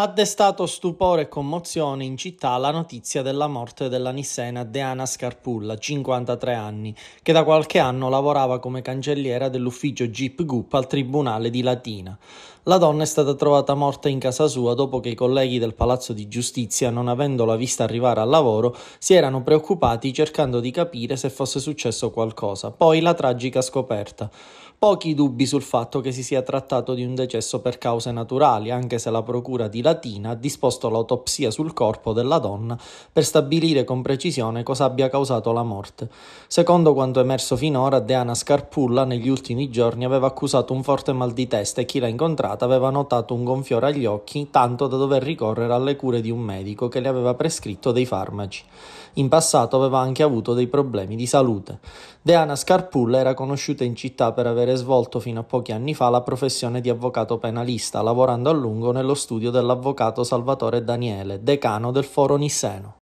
Ha destato stupore e commozione in città la notizia della morte della nissena Deana Scarpulla, 53 anni, che da qualche anno lavorava come cancelliera dell'ufficio Jeep Gup al Tribunale di Latina. La donna è stata trovata morta in casa sua dopo che i colleghi del Palazzo di Giustizia, non avendola vista arrivare al lavoro, si erano preoccupati cercando di capire se fosse successo qualcosa. Poi la tragica scoperta pochi dubbi sul fatto che si sia trattato di un decesso per cause naturali, anche se la procura di Latina ha disposto l'autopsia sul corpo della donna per stabilire con precisione cosa abbia causato la morte. Secondo quanto emerso finora, Deana Scarpulla negli ultimi giorni aveva accusato un forte mal di testa e chi l'ha incontrata aveva notato un gonfiore agli occhi, tanto da dover ricorrere alle cure di un medico che le aveva prescritto dei farmaci. In passato aveva anche avuto dei problemi di salute. Deana Scarpulla era conosciuta in città per avere avere svolto fino a pochi anni fa la professione di avvocato penalista, lavorando a lungo nello studio dell'avvocato Salvatore Daniele, decano del Foro Nisseno.